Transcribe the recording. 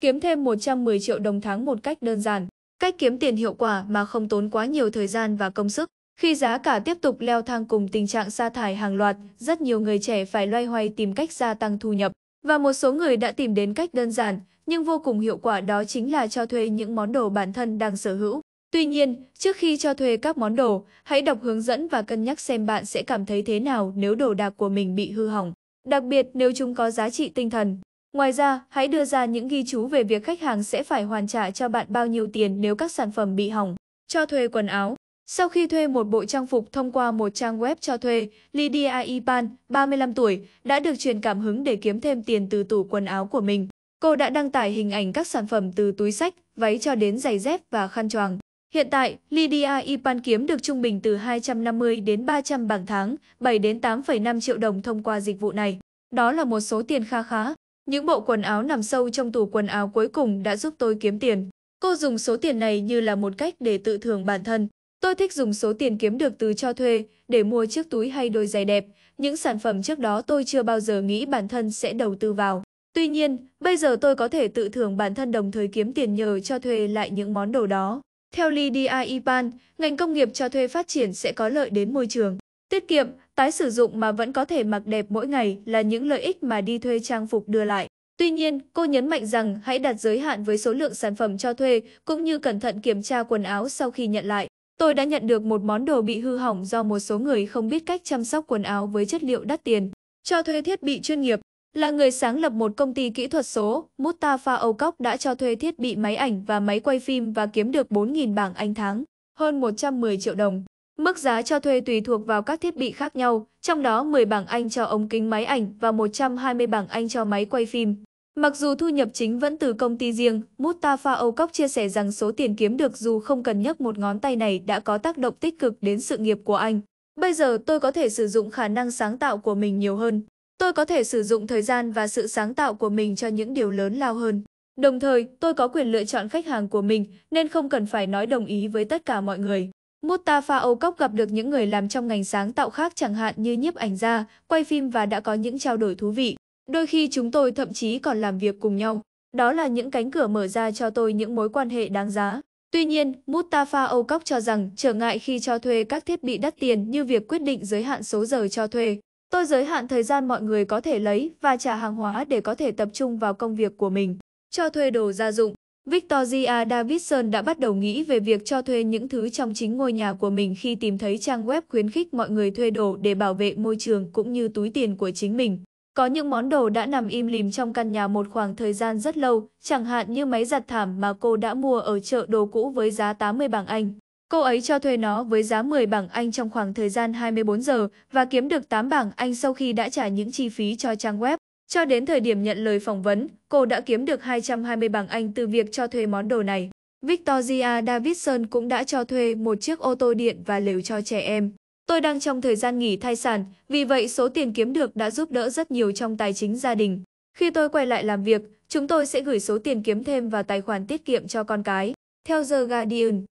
kiếm thêm 110 triệu đồng tháng một cách đơn giản. Cách kiếm tiền hiệu quả mà không tốn quá nhiều thời gian và công sức. Khi giá cả tiếp tục leo thang cùng tình trạng sa thải hàng loạt, rất nhiều người trẻ phải loay hoay tìm cách gia tăng thu nhập. Và một số người đã tìm đến cách đơn giản, nhưng vô cùng hiệu quả đó chính là cho thuê những món đồ bản thân đang sở hữu. Tuy nhiên, trước khi cho thuê các món đồ, hãy đọc hướng dẫn và cân nhắc xem bạn sẽ cảm thấy thế nào nếu đồ đạc của mình bị hư hỏng, đặc biệt nếu chúng có giá trị tinh thần. Ngoài ra, hãy đưa ra những ghi chú về việc khách hàng sẽ phải hoàn trả cho bạn bao nhiêu tiền nếu các sản phẩm bị hỏng. Cho thuê quần áo Sau khi thuê một bộ trang phục thông qua một trang web cho thuê, Lydia Ipan, 35 tuổi, đã được truyền cảm hứng để kiếm thêm tiền từ tủ quần áo của mình. Cô đã đăng tải hình ảnh các sản phẩm từ túi sách, váy cho đến giày dép và khăn choàng. Hiện tại, Lydia Ipan kiếm được trung bình từ 250 đến 300 bảng tháng, 7 đến 8,5 triệu đồng thông qua dịch vụ này. Đó là một số tiền kha khá. Những bộ quần áo nằm sâu trong tủ quần áo cuối cùng đã giúp tôi kiếm tiền. Cô dùng số tiền này như là một cách để tự thưởng bản thân. Tôi thích dùng số tiền kiếm được từ cho thuê để mua chiếc túi hay đôi giày đẹp, những sản phẩm trước đó tôi chưa bao giờ nghĩ bản thân sẽ đầu tư vào. Tuy nhiên, bây giờ tôi có thể tự thưởng bản thân đồng thời kiếm tiền nhờ cho thuê lại những món đồ đó. Theo Lydia Ipan, ngành công nghiệp cho thuê phát triển sẽ có lợi đến môi trường, tiết kiệm Tái sử dụng mà vẫn có thể mặc đẹp mỗi ngày là những lợi ích mà đi thuê trang phục đưa lại. Tuy nhiên, cô nhấn mạnh rằng hãy đặt giới hạn với số lượng sản phẩm cho thuê, cũng như cẩn thận kiểm tra quần áo sau khi nhận lại. Tôi đã nhận được một món đồ bị hư hỏng do một số người không biết cách chăm sóc quần áo với chất liệu đắt tiền. Cho thuê thiết bị chuyên nghiệp là người sáng lập một công ty kỹ thuật số, Mustafa Okok đã cho thuê thiết bị máy ảnh và máy quay phim và kiếm được 4.000 bảng Anh tháng, hơn 110 triệu đồng. Mức giá cho thuê tùy thuộc vào các thiết bị khác nhau, trong đó 10 bảng Anh cho ống kính máy ảnh và 120 bảng Anh cho máy quay phim. Mặc dù thu nhập chính vẫn từ công ty riêng, Mustafa Okok chia sẻ rằng số tiền kiếm được dù không cần nhấc một ngón tay này đã có tác động tích cực đến sự nghiệp của anh. Bây giờ tôi có thể sử dụng khả năng sáng tạo của mình nhiều hơn. Tôi có thể sử dụng thời gian và sự sáng tạo của mình cho những điều lớn lao hơn. Đồng thời, tôi có quyền lựa chọn khách hàng của mình nên không cần phải nói đồng ý với tất cả mọi người. Mustafa Âu gặp được những người làm trong ngành sáng tạo khác chẳng hạn như nhiếp ảnh gia, quay phim và đã có những trao đổi thú vị. Đôi khi chúng tôi thậm chí còn làm việc cùng nhau. Đó là những cánh cửa mở ra cho tôi những mối quan hệ đáng giá. Tuy nhiên, Mustafa Âu cho rằng trở ngại khi cho thuê các thiết bị đắt tiền như việc quyết định giới hạn số giờ cho thuê. Tôi giới hạn thời gian mọi người có thể lấy và trả hàng hóa để có thể tập trung vào công việc của mình. Cho thuê đồ gia dụng, Victoria Davidson đã bắt đầu nghĩ về việc cho thuê những thứ trong chính ngôi nhà của mình khi tìm thấy trang web khuyến khích mọi người thuê đồ để bảo vệ môi trường cũng như túi tiền của chính mình. Có những món đồ đã nằm im lìm trong căn nhà một khoảng thời gian rất lâu, chẳng hạn như máy giặt thảm mà cô đã mua ở chợ đồ cũ với giá 80 bảng Anh. Cô ấy cho thuê nó với giá 10 bảng Anh trong khoảng thời gian 24 giờ và kiếm được 8 bảng Anh sau khi đã trả những chi phí cho trang web. Cho đến thời điểm nhận lời phỏng vấn, cô đã kiếm được 220 bảng Anh từ việc cho thuê món đồ này. Victoria Davidson cũng đã cho thuê một chiếc ô tô điện và lều cho trẻ em. Tôi đang trong thời gian nghỉ thai sản, vì vậy số tiền kiếm được đã giúp đỡ rất nhiều trong tài chính gia đình. Khi tôi quay lại làm việc, chúng tôi sẽ gửi số tiền kiếm thêm vào tài khoản tiết kiệm cho con cái. Theo The Guardian,